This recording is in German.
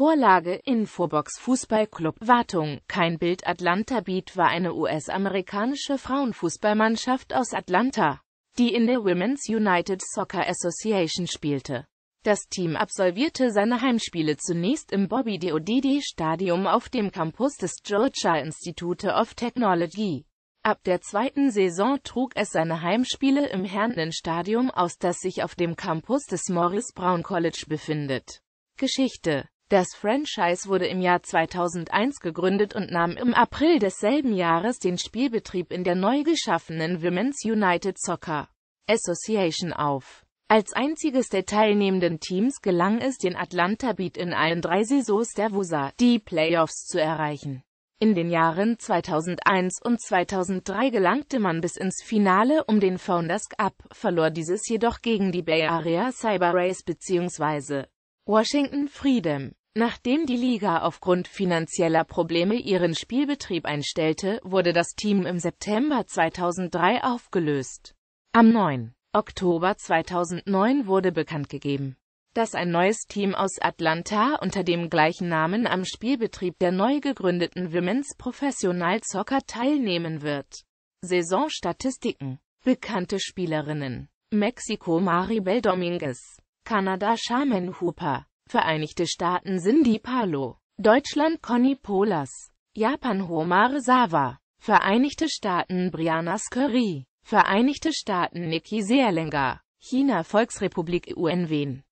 Vorlage Infobox Fußballclub Wartung Kein Bild Atlanta Beat war eine US-amerikanische Frauenfußballmannschaft aus Atlanta, die in der Women's United Soccer Association spielte. Das Team absolvierte seine Heimspiele zunächst im Bobby Deodidi Stadium auf dem Campus des Georgia Institute of Technology. Ab der zweiten Saison trug es seine Heimspiele im Herndon Stadium aus, das sich auf dem Campus des Morris Brown College befindet. Geschichte das Franchise wurde im Jahr 2001 gegründet und nahm im April desselben Jahres den Spielbetrieb in der neu geschaffenen Women's United Soccer Association auf. Als einziges der teilnehmenden Teams gelang es den Atlanta Beat in allen drei Saisons der WUSA, die Playoffs zu erreichen. In den Jahren 2001 und 2003 gelangte man bis ins Finale um den Founders Cup, verlor dieses jedoch gegen die Bay Area Cyber Race bzw. Washington Freedom. Nachdem die Liga aufgrund finanzieller Probleme ihren Spielbetrieb einstellte, wurde das Team im September 2003 aufgelöst. Am 9. Oktober 2009 wurde bekannt gegeben, dass ein neues Team aus Atlanta unter dem gleichen Namen am Spielbetrieb der neu gegründeten Women's Professional Soccer teilnehmen wird. Saisonstatistiken Bekannte Spielerinnen Mexiko Maribel Dominguez Kanada Charmaine Hooper Vereinigte Staaten Cindy Palo, Deutschland Conny Polas, Japan Homar Sawa, Vereinigte Staaten Brianna Scurry, Vereinigte Staaten Nikki Seerlinger, China Volksrepublik UN Wen